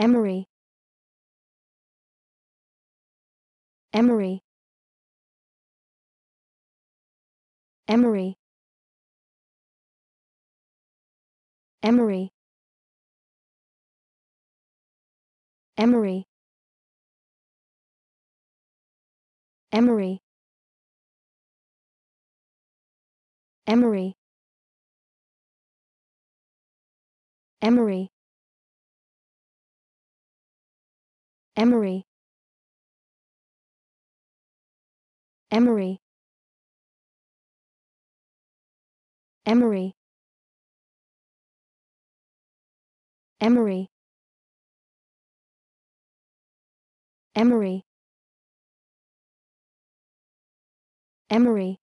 Emery Emery Emery Emery Emery Emery Emery Emery Emery Emery Emery Emery Emery Emery